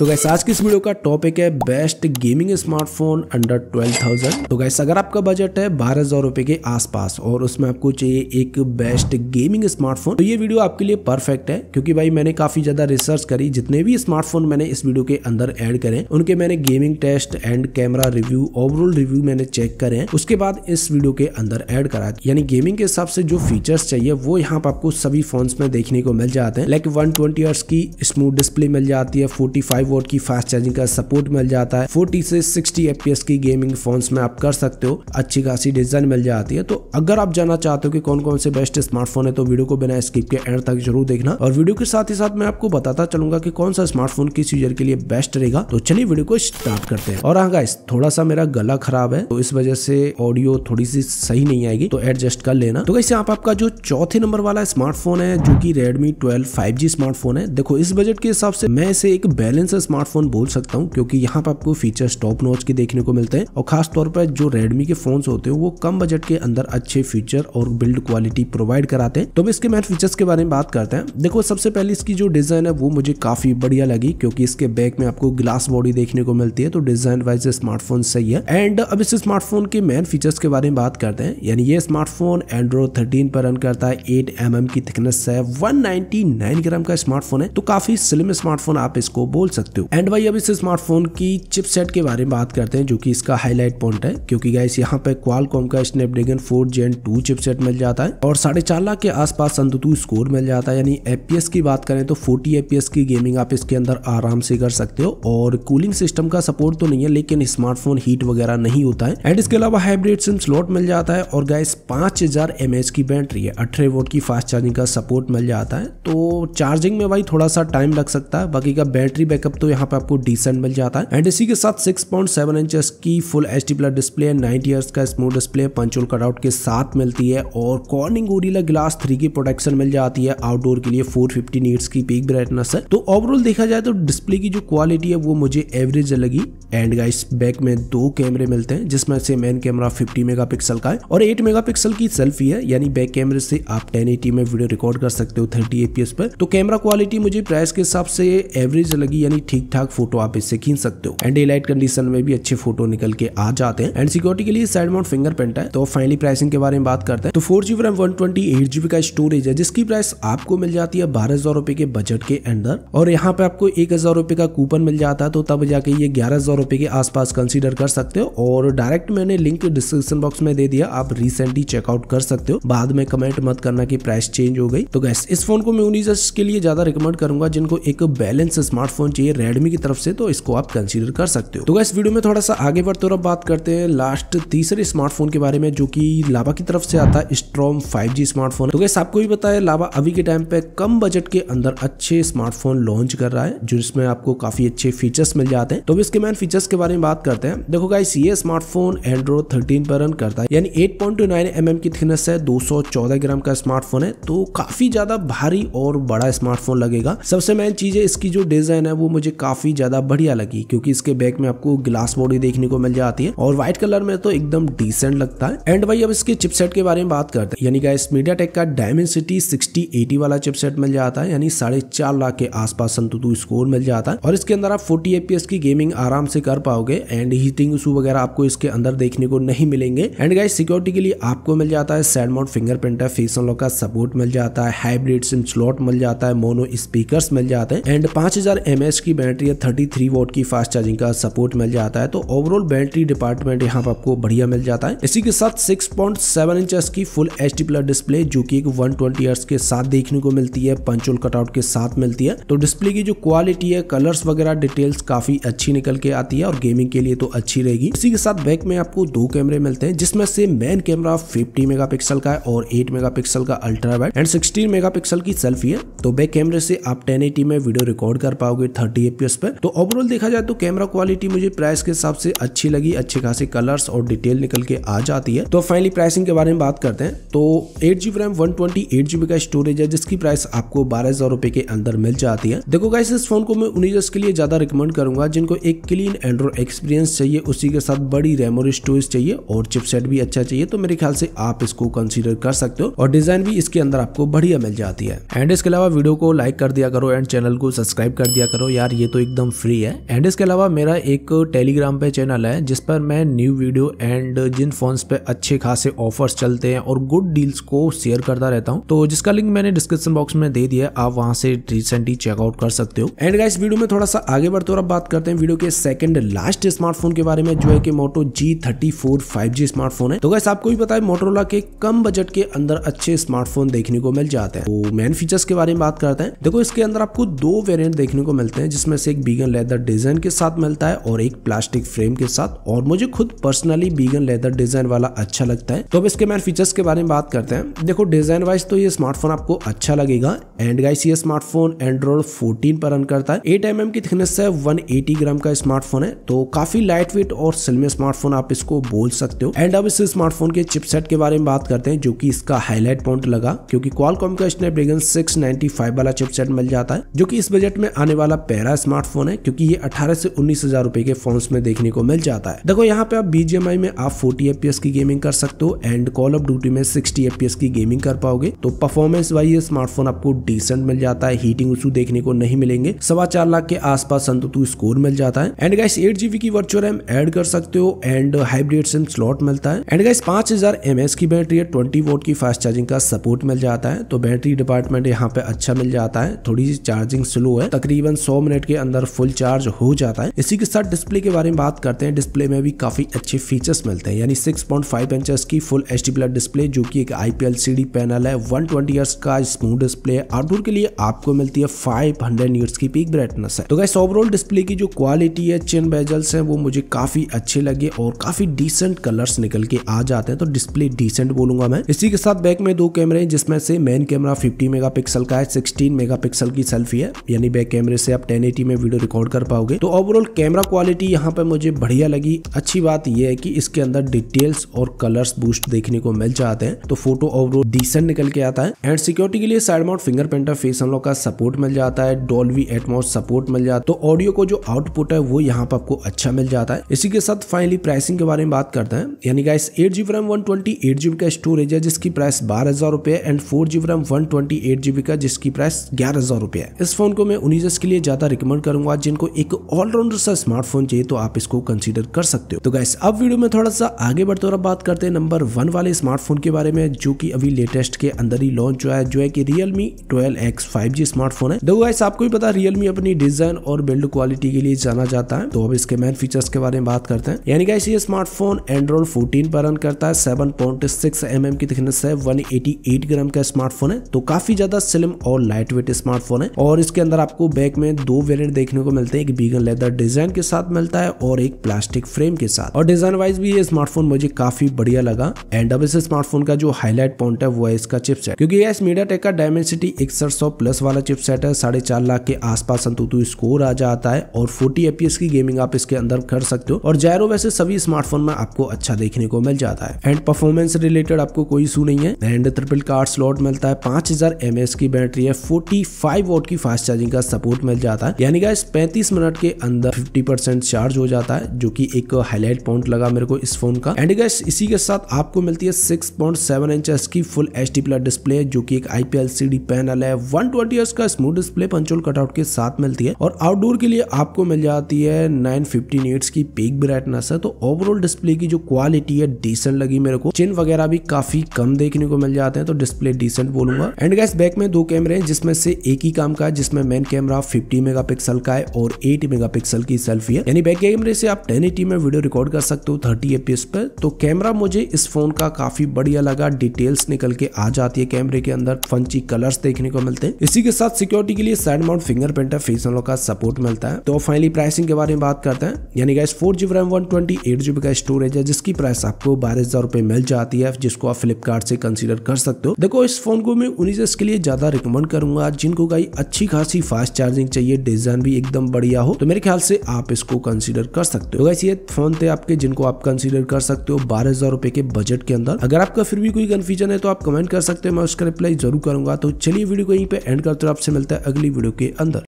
तो गैस आज की इस वीडियो का टॉपिक है best gaming smartphone under twelve thousand तो गैस अगर आपका बजट है बारह हजार रुपए के आसपास और उसमें आपको चाहिए एक बेस्ट गेमिंग स्मार्टफोन तो ये वीडियो आपके लिए परफेक्ट है क्योंकि भाई मैंने काफी ज्यादा रिसर्च करी जितने भी स्मार्टफोन मैंने इस वीडियो के अंदर एड करे उनके मैंने gaming test and camera review overall review मैंने चेक करे उसके बाद इस वीडियो के अंदर एड करा यानी गेमिंग के हिसाब से जो फीचर्स चाहिए वो यहाँ पर आपको सभी फोन में देखने को मिल जाते हैं लाइक वन ट्वेंटी की स्मूथ डिस्प्ले मिल जाती है फोर्टी फाइव वोट की फास्ट चार्जिंग का सपोर्ट मिल जाता है फोर्टी से सिक्सटी एफ की गेमिंग फोन में आप कर सकते हो अच्छी खासी डिजाइन मिल जाती है तो अगर आप जानना चाहते हो कि कौन कौन से बेस्ट स्मार्टफोन है तो वीडियो को बिना स्किप के एंड तक जरूर देखना और वीडियो के साथ ही साथ मैं आपको बताता चलूंगा कि कौन सा स्मार्टफोन किस यूजर के लिए बेस्ट रहेगा तो चलिए वीडियो को स्टार्ट करते हैं और हाँ गाइस थोड़ा सा मेरा गला खराब है तो इस वजह से ऑडियो थोड़ी सी सही नहीं आएगी तो एडजस्ट कर लेना तो कैसे आप आपका जो चौथे नंबर वाला स्मार्टफोन है जो की रेडमी ट्वेल्व फाइव स्मार्टफोन है देखो इस बजट के हिसाब से मैं इसे एक बैलेंस स्मार्टफोन बोल सकता हूँ क्योंकि यहाँ पर आपको फीचर्स टॉप नोच के देखने को मिलते हैं और खासतौर पर जो रेडमी के फोन होते हैं वो कम बजट के अंदर अच्छे फीचर और बिल्ड क्वालिटी प्रोवाइड कराते हैं तो इसके मेन फीचर्स के बारे में बात करते हैं देखो सबसे पहले इसकी जो डिजाइन है वो मुझे काफी बढ़िया लगी क्योंकि इसके बैक में आपको ग्लास बॉडी देखने को मिलती है तो डिजाइन वाइज स्मार्टफोन सही है एंड अब इस स्मार्टफोन के मेन फीचर्स के बारे में बात करते हैं यानी ये स्मार्टफोन एंड्रॉइड थर्टीन पर रन करता है एट एम mm की थिकनेस है 199 ग्राम का स्मार्टफोन है तो काफी स्लिम स्मार्टफोन आप इसको बोल सकते सकते हो एंड भाई अब इस स्मार्टफोन की चिपसेट के बारे में बात करते हैं जो कि इसका हाईलाइट पॉइंट है क्योंकि गाइस यहाँ पे क्वालकॉम का Snapdragon four gen two chipset मिल जाता है और साढ़े चार लाख के आसपास संतु स्कोर मिल जाता है यानी एपीएस की बात करें तो फोर्टी एपीएस की गेमिंग आप इसके अंदर आराम से कर सकते हो और कूलिंग सिस्टम का सपोर्ट तो नहीं है लेकिन स्मार्टफोन हीट वगैरह नहीं होता है एंड इसके अलावा हाइब्रिड सिम स्लॉट मिल जाता है और गाइस पांच हजार की बैटरी है अठारह वोट की फास्ट चार्जिंग का सपोर्ट मिल जाता है तो चार्जिंग में भाई थोड़ा सा टाइम लग सकता है बाकी का बैटरी बैकअप बैकअप तो यहाँ पे आपको डिसेंट मिल जाता है एंड इसी के साथ सिक्स पॉइंट सेवन इंचेस की full H D plus display ninety years का स्मूथ डिस्प्ले पंचोल कटआउट के साथ मिलती है और कॉर्निंग गोरिला ग्लास थ्री की प्रोटेक्शन मिल जाती है आउटडोर के लिए फोर फिफ्टी नीट्स की पीक ब्राइटनेस है तो ओवरऑल देखा जाए तो डिस्प्ले की जो क्वालिटी है वो मुझे एवरेज लगी एंड गाइस बैक में दो कैमरे मिलते हैं जिसमें से मेन कैमरा 50 मेगापिक्सल का है और 8 मेगापिक्सल की सेल्फी है यानी बैक कैमरे से आप 1080 में वीडियो रिकॉर्ड कर सकते हो 30 एपीएस पर तो कैमरा क्वालिटी मुझे प्राइस के हिसाब से एवरेज लगी कोई ठीक ठाक फोटो आप इससे खींच सकते हो एंड डे कंडीशन में भी अच्छे फोटो निकल के आ जाते हैं एंड सिक्योरिटी के लिए साइड माउंट फिंगरप्रिंट है तो फाइनली प्राइसिंग के बारे में बात करते हैं तो four GB RAM one twenty eight GB का स्टोरेज है जिसकी प्राइस आपको मिल जाती है बारह हजार रुपए के बजट के अंदर और यहाँ पे आपको एक हजार रुपए का कूपन मिल जाता है तो तब जाके ये ग्यारह हजार रुपए के आसपास कंसीडर कर सकते हो और डायरेक्ट मैंने लिंक डिस्क्रिप्शन बॉक्स में दे दिया आप रिसेंटली चेकआउट कर सकते हो बाद में कमेंट मत करना की प्राइस चेंज हो गई तो गैस इस फोन को मैं यूनिजर्स के लिए ज्यादा रिकमेंड करूंगा जिनको एक बैलेंस स्मार्टफोन चाहिए है रेडमी की तरफ से तो इसको आप कंसिडर कर सकते हो तो इस वीडियो में थोड़ा सा आगे बढ़ते और बात करते हैं लास्ट तीसरे स्मार्टफोन के बारे में जो कि लावा की तरफ से आता है स्ट्रॉम फाइव स्मार्टफोन तो गैस आपको भी बताया लावा अभी के टाइम पे कम बजट के अंदर अच्छे स्मार्टफोन लॉन्च कर रहा है जिसमें आपको काफी अच्छे फीचर्स मिल जाते हैं तो इसके मेन फीचर्स के बारे में बात करते हैं देखो गाइस ये स्मार्टफोन एंड्रॉइड थर्टीन पर रन करता है यानी एट पॉइंट mm की थिकनेस है 214 ग्राम का स्मार्टफोन है तो काफी ज्यादा भारी और बड़ा स्मार्टफोन लगेगा सबसे मेन चीज है इसकी जो डिजाइन है वो मुझे काफ़ी ज़्यादा बढ़िया लगी क्योंकि इसके बैक में आपको ग्लास बॉडी देखने को मिल जाती है और व्हाइट कलर में तो एकदम डिसेंट लगता है एंड भाई अब इसके चिपसेट के बारे में बात करते हैं यानी गाइस मीडिया टेक का सिटी सिक्सटी वाला चिपसेट मिल जाता है यानी साढ़े चार लाख के आसपास संतुतु स्कोर मिल जाता है और इसके अंदर आप फोर्टी एपीएस की गेमिंग आराम से कर पाओगे एंड हीटिंग इशू वगैरह आपको इसके अंदर देखने को नहीं मिलेंगे एंड गाइस सिक्योरिटी के लिए आपको मिल जाता है सैड मोड फिंगरप्रिंट है फेस अनलॉक का सपोर्ट मिल जाता है हाइब्रिड सिम स्लॉट मिल जाता है मोनो स्पीकर मिल जाते हैं एंड पांच हजार की बैटरी है थर्टी थ्री वोट की फास्ट चार्जिंग का सपोर्ट मिल जाता है तो ओवरऑल बैटरी डिपार्टमेंट यहाँ पर आपको बढ़िया मिल जाता है इसी के साथ सिक्स पॉइंट सेवन इंच की full H D plus display जो की वन ट्वेंटी के साथ देखने को मिलती है पंचोल कटआउट के साथ मिलती है तो डिस्प्ले की जो क्वालिटी है कलर्स वगैरह डिटेल्स काफी अच्छी निकल के आती है और गेमिंग के लिए तो अच्छी रहेगी इसी के साथ बैक में आपको दो कैमरे मिलते हैं जिसमें से मेन कैमरा 50 मेगापिक्सल का है और 8 मेगापिक्सल का अल्ट्रा वाइड एंड 16 मेगापिक्सल की सेल्फी है तो बैक कैमरे से आप टेन में वीडियो रिकॉर्ड कर पाओगे 30 डीएपीएस पर तो ओवरऑल देखा जाए तो कैमरा क्वालिटी मुझे प्राइस के हिसाब से अच्छी लगी अच्छे खासे कलर्स और डिटेल निकल के आ जाती है तो फाइनली प्राइसिंग के बारे में बात करते हैं तो eight G RAM one twenty eight GB का स्टोरेज है जिसकी प्राइस आपको बारह हजार रुपए के अंदर मिल जाती है देखो गाइस इस फोन को मैं उन्हीं के लिए ज्यादा रिकमेंड करूंगा जिनको एक क्लीन एंड्रॉइड एक्सपीरियंस चाहिए उसी के साथ बड़ी रैम और स्टोरेज चाहिए और चिपसेट भी अच्छा चाहिए तो मेरे ख्याल से आप इसको कंसिडर कर सकते हो और डिजाइन भी इसके अंदर आपको बढ़िया मिल जाती है एंड इसके अलावा वीडियो को लाइक कर दिया करो एंड चैनल को सब्सक्राइब कर दिया करो यार यार ये तो एकदम फ्री है एंड इसके अलावा मेरा एक टेलीग्राम पे चैनल है जिस पर मैं न्यू वीडियो एंड जिन फोन्स पे अच्छे खासे ऑफर्स चलते हैं और गुड डील्स को शेयर करता रहता हूँ तो जिसका लिंक मैंने डिस्क्रिप्शन बॉक्स में दे दिया आप वहां से रिसेंटली चेकआउट कर सकते हो एंड गाइस वीडियो में थोड़ा सा आगे बढ़ते और अब बात करते हैं वीडियो के सेकंड लास्ट स्मार्टफोन के बारे में जो है कि Moto G thirty four five G smartphone है तो गैस आपको भी पता है मोटोरोला के कम बजट के अंदर अच्छे स्मार्टफोन देखने को मिल जाते हैं तो मेन फीचर्स के बारे में बात करते हैं देखो इसके अंदर आपको दो वेरियंट देखने को मिलते हैं जिसमें से एक बीगन लेदर डिज़ाइन के साथ मिलता है और एक प्लास्टिक फ्रेम के साथ और मुझे खुद पर्सनली बीगन लेदर डिज़ाइन वाला अच्छा लगता है तो अब इसके मैन फीचर्स के बारे में बात करते हैं देखो डिज़ाइन वाइज तो ये स्मार्टफोन आपको अच्छा लगेगा एंड गाइस ये स्मार्टफोन एंड्रॉइड फोर्टीन पर रन करता है एट एम एम की थिकनेस है 180 ग्राम का स्मार्टफोन है तो काफी लाइट वेट और सिलमे स्मार्टफोन आप इसको बोल सकते हो एंड अब इस स्मार्टफोन के चिपसेट के बारे में बात करते हैं जो कि इसका हाईलाइट पॉइंट लगा क्योंकि क्वालकॉम का स्नैपड्रैगन फाइव वाला चिपसेट मिल जाता है जो कि इस बजट में आने वाला गहरा स्मार्टफोन है क्योंकि ये अठारह से उन्नीस हजार रुपए के फोन में देखने को मिल जाता है देखो यहाँ पे आप बीजीएमआई में आप फोर्टी एफ की गेमिंग कर सकते हो एंड कॉल ऑफ ड्यूटी में सिक्सटी एफ की गेमिंग कर पाओगे तो परफॉर्मेंस वाइज स्मार्टफोन आपको डिसेंट मिल जाता है हीटिंग इशू देखने को नहीं मिलेंगे सवा चार लाख के आसपास अंतु स्कोर तो मिल जाता है एंड गाइस एट जीबी की वर्चुअल रैम एड कर सकते हो एंड हाइब्रिड सिम स्लॉट मिलता है एंड गाइस पांच हजार एस की बैटरी है ट्वेंटी वोट की फास्ट चार्जिंग का सपोर्ट मिल जाता है तो बैटरी डिपार्टमेंट यहाँ पे अच्छा मिल जाता है थोड़ी सी चार्जिंग स्लो है तकरीबन सौ मिनट के अंदर फुल चार्ज हो जाता है इसी के साथ डिस्प्ले के बारे में बात करते हैं डिस्प्ले में भी काफी अच्छे फीचर्स मिलते हैं यानी 6.5 पॉइंट इंचेस की फुल एच डी डिस्प्ले जो कि एक आईपीएल सीडी पैनल है 120 ट्वेंटी का स्मूथ डिस्प्ले आउटडोर के लिए आपको मिलती है 500 हंड्रेड की पीक ब्राइटनेस है तो गैस ओवरऑल डिस्प्ले की जो क्वालिटी है चेन बेजल्स है वो मुझे काफी अच्छे लगे और काफी डिसेंट कलर्स निकल के आ जाते हैं तो डिस्प्ले डिसेंट बोलूंगा मैं इसी के साथ बैक में दो कैमरे जिसमें से मेन कैमरा 50 मेगापिक्सल का है 16 मेगापिक्सल की सेल्फी है यानी बैक कैमरे से आप 10 टेन में वीडियो रिकॉर्ड कर पाओगे तो ओवरऑल कैमरा क्वालिटी यहाँ पर मुझे बढ़िया लगी अच्छी बात यह है कि इसके अंदर डिटेल्स और कलर्स बूस्ट देखने को मिल जाते हैं तो फोटो ओवरऑल डिसेंट निकल के आता है एंड सिक्योरिटी के लिए साइड माउंट फिंगरप्रिंट फेस हम लोग का सपोर्ट मिल जाता है डॉल्वी एटमोस सपोर्ट मिल जाता है तो ऑडियो को जो आउटपुट है वो यहाँ पर आपको अच्छा मिल जाता है इसी के साथ फाइनली प्राइसिंग के बारे में बात करते हैं यानी guys eight GB RAM one twenty eight GB का स्टोरेज है जिसकी प्राइस बारह हजार रुपए and four GB RAM one twenty eight GB का जिसकी प्राइस ग्यारह हजार रुपए है इस फोन को मैं उन्नीस के लिए ज्यादा रिकमेंड करूंगा जिनको एक ऑलराउंडर सा स्मार्टफोन चाहिए तो आप इसको कंसिडर कर सकते हो तो गैस अब वीडियो में थोड़ा सा आगे बढ़ते और बात करते हैं नंबर वन वाले स्मार्टफोन के बारे में जो की अभी लेटेस्ट के अंदर ही लॉन्च हुआ है जो है की Realme twelve X five G smartphone है दो गैस आपको भी पता रियलमी अपनी डिजाइन और बिल्ड क्वालिटी के लिए जाना जाता है तो अब इसके मेन फीचर्स के बारे में बात करते हैं यानी गैस ये स्मार्टफोन एंड्रॉइड फोर्टीन पर रन करता है seven point six M M की थिकनेस है वन एटी एट ग्राम का स्मार्टफोन है तो काफी ज्यादा स्लिम और लाइट वेट स्मार्टफोन है और इसके अंदर आपको बैक में दो दो वेरियंट देखने को मिलते हैं एक बीगन लेदर डिजाइन के साथ मिलता है और एक प्लास्टिक फ्रेम के साथ और डिजाइन वाइज भी ये स्मार्टफोन मुझे काफी बढ़िया लगा एंड अब इस स्मार्टफोन का जो हाईलाइट पॉइंट है वो है इसका चिपसेट क्योंकि यह मीडिया टेक का डायमेंसिटी इकसठ सौ प्लस वाला चिपसेट है साढ़े चार लाख के आसपास अंतुतु तो स्कोर आ जाता है और फोर्टी एपीएस की गेमिंग आप इसके अंदर कर सकते हो और जायरो वैसे सभी स्मार्टफोन में आपको अच्छा देखने को मिल जाता है एंड परफॉर्मेंस रिलेटेड आपको कोई इशू नहीं है एंड ट्रिपल कार्ड स्लॉट मिलता है पांच हजार की बैटरी है फोर्टी फाइव वोट की फास्ट चार्जिंग का सपोर्ट मिल जाता है है यानी गाइस 35 मिनट के अंदर 50% चार्ज हो जाता है जो कि एक हाईलाइट पॉइंट लगा मेरे को इस फोन का एंड गाइस इसी के साथ आपको मिलती है सिक्स पॉइंट सेवन इंच की full H D plus display जो की एक आईपीएलसीडी पैनल है वन ट्वेंटी का स्मूथ डिस्प्ले पंचोल कटआउट के साथ मिलती है और आउटडोर के लिए आपको मिल जाती है नाइन फिफ्टी की पीक ब्राइटनेस है तो ओवरऑल डिस्प्ले की जो क्वालिटी है डिसेंट लगी मेरे को चिन वगैरह भी काफी कम देखने को मिल जाते हैं तो डिस्प्ले डिसेंट बोलूंगा एंड गैस बैक में दो कैमरे हैं जिसमें से एक ही काम का है जिसमें main camera fifty mega megapixel का है और 8 मेगापिक्सल की सेल्फी है यानी बैक कैमरे से आप 1080 में वीडियो रिकॉर्ड कर सकते हो 30 एपीएस पर तो कैमरा मुझे इस फोन का काफी बढ़िया लगा डिटेल्स निकल के आ जाती है कैमरे के अंदर फंची कलर्स देखने को मिलते हैं इसी के साथ सिक्योरिटी के लिए साइड माउंट फिंगरप्रिंट और फेस का सपोर्ट मिलता है तो फाइनली प्राइसिंग के बारे में बात करते हैं यानी guys four GB RAM one twenty eight GB का स्टोरेज है जिसकी प्राइस आपको बारह हजार रुपए मिल जाती है जिसको आप फ्लिपकार्ट से कंसिडर कर सकते हो देखो इस फोन को मैं उन्हीं के लिए ज्यादा रिकमेंड करूंगा जिनको गाई अच्छी खासी फास्ट चार्जिंग चाहिए डिजाइन भी एकदम बढ़िया हो तो मेरे ख्याल से आप इसको कंसिडर कर सकते हो तो ये फोन थे आपके जिनको आप कंसिडर कर सकते हो बारह हजार रुपए के बजट के अंदर अगर आपका फिर भी कोई कंफ्यूजन है तो आप कमेंट कर सकते हो मैं उसका रिप्लाई जरूर करूंगा तो चलिए वीडियो को यहीं पे एंड करते हो आपसे मिलता है अगली वीडियो के अंदर